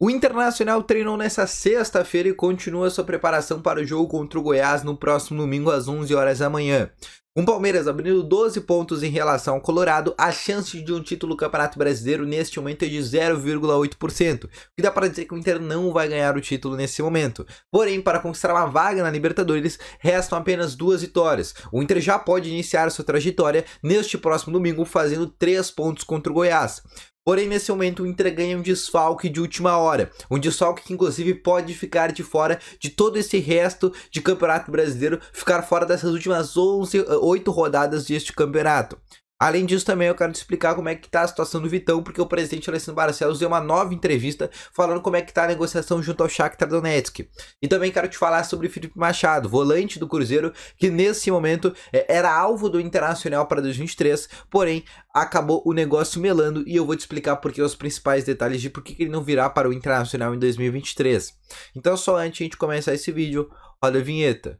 O Internacional treinou nessa sexta-feira e continua sua preparação para o jogo contra o Goiás no próximo domingo às 11 horas da manhã. Com o Palmeiras abrindo 12 pontos em relação ao Colorado, a chance de um título do Campeonato Brasileiro neste momento é de 0,8%, que dá para dizer que o Inter não vai ganhar o título nesse momento. Porém, para conquistar uma vaga na Libertadores, restam apenas duas vitórias. O Inter já pode iniciar sua trajetória neste próximo domingo fazendo 3 pontos contra o Goiás. Porém, nesse momento, o Inter ganha um desfalque de última hora. Um desfalque que, inclusive, pode ficar de fora de todo esse resto de campeonato brasileiro, ficar fora dessas últimas 11, 8 eh, rodadas deste campeonato. Além disso, também eu quero te explicar como é que tá a situação do Vitão, porque o presidente Alessandro Barcelos deu uma nova entrevista falando como é que tá a negociação junto ao Shakhtar Donetsk. E também quero te falar sobre Felipe Machado, volante do Cruzeiro, que nesse momento é, era alvo do Internacional para 2023, porém acabou o negócio melando e eu vou te explicar porque os principais detalhes de por que ele não virá para o Internacional em 2023. Então só antes de a gente começar esse vídeo, olha a vinheta.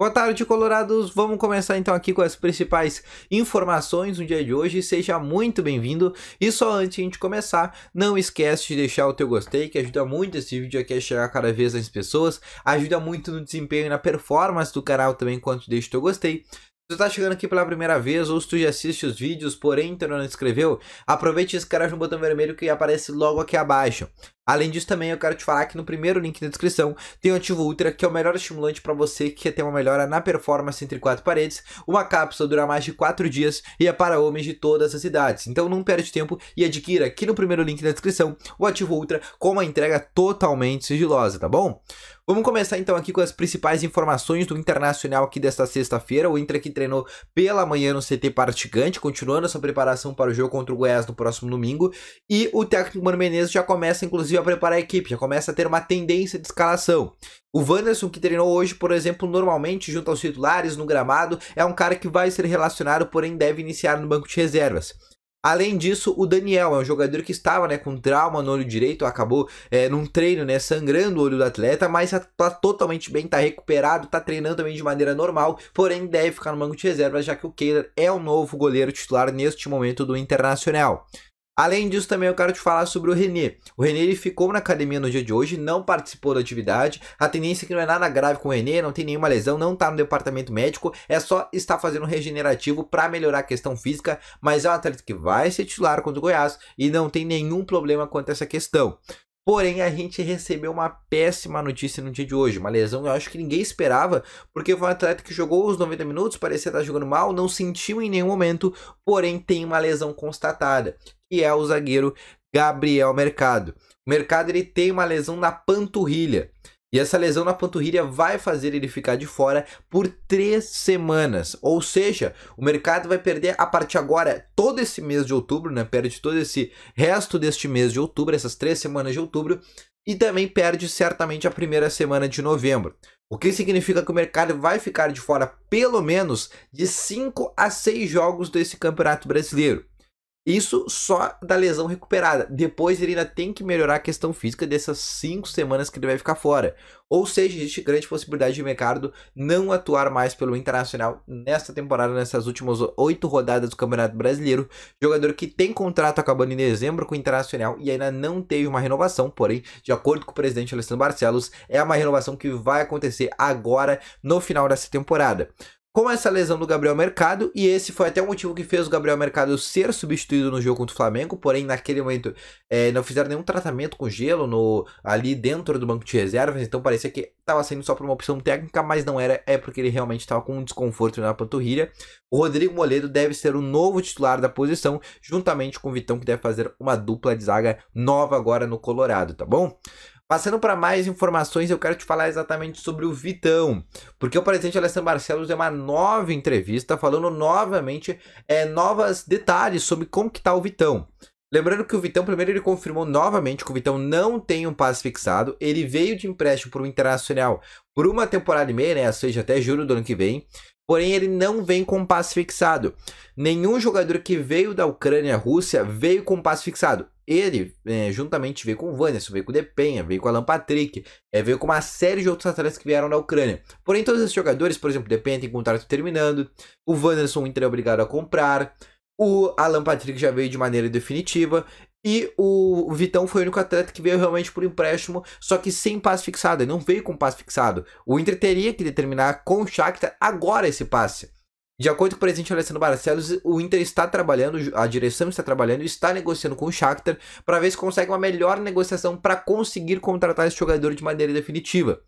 Boa tarde, colorados! Vamos começar então aqui com as principais informações do dia de hoje. Seja muito bem-vindo! E só antes de a gente começar, não esquece de deixar o teu gostei, que ajuda muito esse vídeo aqui a chegar cada vez mais pessoas, ajuda muito no desempenho e na performance do canal também quando deixa o teu gostei tu tá chegando aqui pela primeira vez ou se tu já assiste os vídeos, porém tu não se inscreveu, aproveite e escreve no botão vermelho que aparece logo aqui abaixo. Além disso, também eu quero te falar que no primeiro link da descrição tem o Ativo Ultra, que é o melhor estimulante para você que quer ter uma melhora na performance entre quatro paredes. Uma cápsula dura mais de 4 dias e é para homens de todas as idades. Então não perde tempo e adquira aqui no primeiro link da descrição o Ativo Ultra com uma entrega totalmente sigilosa, tá bom? Vamos começar então aqui com as principais informações do Internacional aqui desta sexta-feira. O Inter que treinou pela manhã no CT Partigante, continuando sua preparação para o jogo contra o Goiás no próximo domingo. E o técnico Mano Menezes já começa inclusive a preparar a equipe, já começa a ter uma tendência de escalação. O Wanderson, que treinou hoje, por exemplo, normalmente junto aos titulares no gramado, é um cara que vai ser relacionado, porém deve iniciar no banco de reservas. Além disso, o Daniel é um jogador que estava né, com trauma no olho direito, acabou é, num treino né, sangrando o olho do atleta, mas está tá totalmente bem, está recuperado, está treinando também de maneira normal, porém deve ficar no banco de reserva, já que o Kehler é o novo goleiro titular neste momento do Internacional. Além disso, também eu quero te falar sobre o René. O René ele ficou na academia no dia de hoje, não participou da atividade. A tendência é que não é nada grave com o René, não tem nenhuma lesão, não tá no departamento médico, é só estar fazendo um regenerativo para melhorar a questão física, mas é um atleta que vai ser titular contra o Goiás e não tem nenhum problema quanto a essa questão. Porém, a gente recebeu uma péssima notícia no dia de hoje. Uma lesão que eu acho que ninguém esperava, porque foi um atleta que jogou os 90 minutos, parecia estar tá jogando mal, não sentiu em nenhum momento, porém tem uma lesão constatada, que é o zagueiro Gabriel Mercado. O Mercado ele tem uma lesão na panturrilha. E essa lesão na panturrilha vai fazer ele ficar de fora por três semanas. Ou seja, o mercado vai perder a partir de agora todo esse mês de outubro, né? Perde todo esse resto deste mês de outubro, essas três semanas de outubro, e também perde certamente a primeira semana de novembro. O que significa que o mercado vai ficar de fora pelo menos de 5 a 6 jogos desse Campeonato Brasileiro. Isso só da lesão recuperada. Depois ele ainda tem que melhorar a questão física dessas cinco semanas que ele vai ficar fora. Ou seja, existe grande possibilidade de Mercado não atuar mais pelo Internacional nesta temporada, nessas últimas oito rodadas do Campeonato Brasileiro. Jogador que tem contrato acabando em dezembro com o Internacional e ainda não teve uma renovação, porém, de acordo com o presidente Alessandro Barcelos, é uma renovação que vai acontecer agora no final dessa temporada com essa lesão do Gabriel Mercado, e esse foi até o motivo que fez o Gabriel Mercado ser substituído no jogo contra o Flamengo, porém naquele momento é, não fizeram nenhum tratamento com gelo no, ali dentro do banco de reservas, então parecia que estava sendo só por uma opção técnica, mas não era, é porque ele realmente estava com um desconforto na panturrilha. O Rodrigo Moledo deve ser o novo titular da posição, juntamente com o Vitão, que deve fazer uma dupla de zaga nova agora no Colorado, tá bom? Passando para mais informações, eu quero te falar exatamente sobre o Vitão, porque o presidente Alessandro Barcelos deu uma nova entrevista falando novamente é, novos detalhes sobre como que está o Vitão. Lembrando que o Vitão, primeiro ele confirmou novamente que o Vitão não tem um passe fixado, ele veio de empréstimo para o Internacional por uma temporada e meia, né, ou seja, até julho do ano que vem, porém ele não vem com passe fixado. Nenhum jogador que veio da Ucrânia, Rússia, veio com passe fixado. Ele, é, juntamente, veio com o Vanes, veio com o Depenha, veio com o Alan Patrick, é, veio com uma série de outros atletas que vieram da Ucrânia. Porém, todos esses jogadores, por exemplo, o Depenha tem contrato terminando, o Wanderson, o Inter é obrigado a comprar, o Alan Patrick já veio de maneira definitiva, e o Vitão foi o único atleta que veio realmente por empréstimo, só que sem passe fixado, ele não veio com passe fixado. O Inter teria que determinar com o Shakhtar agora esse passe. De acordo com o presidente Alessandro Barcelos, o Inter está trabalhando, a direção está trabalhando, está negociando com o Shakhtar para ver se consegue uma melhor negociação para conseguir contratar esse jogador de maneira definitiva.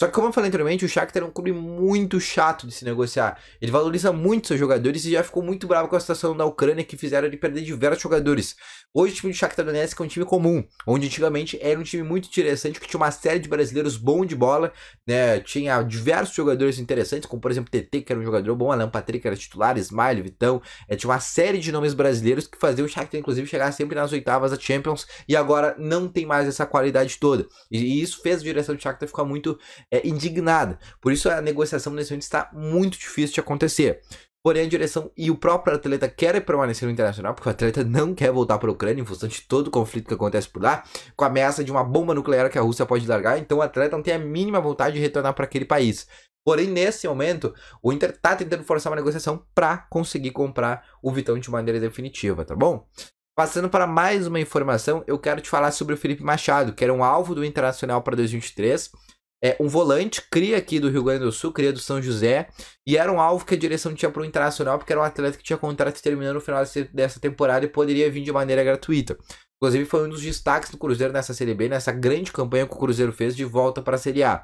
Só que como eu falei anteriormente, o Shakhtar é um clube muito chato de se negociar. Ele valoriza muito seus jogadores e já ficou muito bravo com a situação da Ucrânia que fizeram ele perder diversos jogadores. Hoje o time do Shakhtar Donetsk é um time comum, onde antigamente era um time muito interessante, que tinha uma série de brasileiros bom de bola, né? Tinha diversos jogadores interessantes, como por exemplo TT, que era um jogador bom, Alan Patrick era titular, Smile, Vitão, é, tinha uma série de nomes brasileiros que faziam o Shakhtar inclusive chegar sempre nas oitavas da Champions e agora não tem mais essa qualidade toda. E, e isso fez a direção do Shakhtar ficar muito é, indignada. Por isso a negociação nesse momento está muito difícil de acontecer. Porém, a direção e o próprio atleta querem permanecer no internacional, porque o atleta não quer voltar para a Ucrânia em função de todo o conflito que acontece por lá, com a ameaça de uma bomba nuclear que a Rússia pode largar, então o atleta não tem a mínima vontade de retornar para aquele país. Porém, nesse momento, o Inter está tentando forçar uma negociação para conseguir comprar o Vitão de maneira definitiva, tá bom? Passando para mais uma informação, eu quero te falar sobre o Felipe Machado, que era um alvo do Internacional para 2023 é, um volante, cria aqui do Rio Grande do Sul, cria do São José, e era um alvo que a direção tinha para o Internacional, porque era um atleta que tinha contrato terminando no final dessa temporada e poderia vir de maneira gratuita. Inclusive, foi um dos destaques do Cruzeiro nessa Série B, nessa grande campanha que o Cruzeiro fez de volta para a Série A.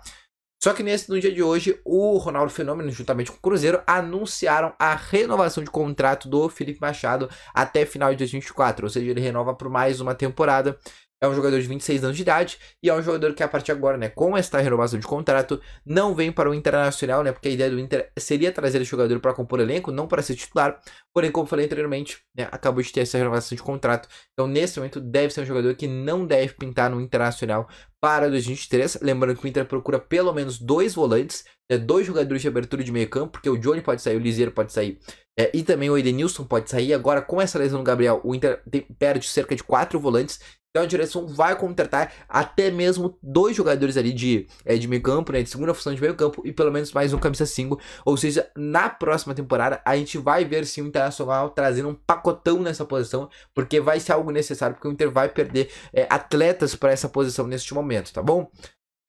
Só que nesse, no dia de hoje, o Ronaldo Fenômeno, juntamente com o Cruzeiro, anunciaram a renovação de contrato do Felipe Machado até final de 2024. Ou seja, ele renova por mais uma temporada é um jogador de 26 anos de idade e é um jogador que a partir de agora, né, com esta renovação de contrato, não vem para o Internacional, né, porque a ideia do Inter seria trazer esse jogador para compor elenco, não para ser titular. Porém, como falei anteriormente, né, acabou de ter essa renovação de contrato. Então, nesse momento, deve ser um jogador que não deve pintar no Internacional para 2023. Lembrando que o Inter procura pelo menos dois volantes, né, dois jogadores de abertura de meio campo, porque o Johnny pode sair, o Liseiro pode sair é, e também o Edenilson pode sair. Agora, com essa lesão do Gabriel, o Inter tem, perde cerca de quatro volantes então a direção vai contratar até mesmo dois jogadores ali de, é, de meio campo, né? De segunda função de meio campo e pelo menos mais um camisa 5. Ou seja, na próxima temporada a gente vai ver sim o Internacional trazendo um pacotão nessa posição, porque vai ser algo necessário, porque o Inter vai perder é, atletas para essa posição neste momento, tá bom?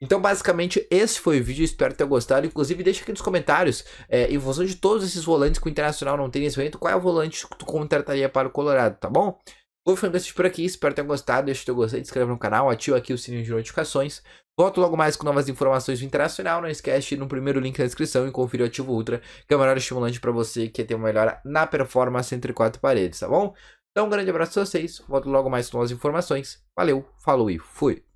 Então, basicamente, esse foi o vídeo. Espero ter gostado. Inclusive, deixa aqui nos comentários, é, em função de todos esses volantes que o Internacional não tem nesse momento, qual é o volante que tu contrataria para o Colorado, tá bom? Vou ficando por aqui, espero que tenham gostado. Deixa o seu gostei, se inscreva no canal, ativa aqui o sininho de notificações. Volto logo mais com novas informações do Internacional. Não esquece no primeiro link da descrição e confira o Ativo Ultra, que é o melhor estimulante para você que tem uma melhora na performance entre quatro paredes, tá bom? Então, um grande abraço a vocês. Volto logo mais com novas informações. Valeu, falou e fui!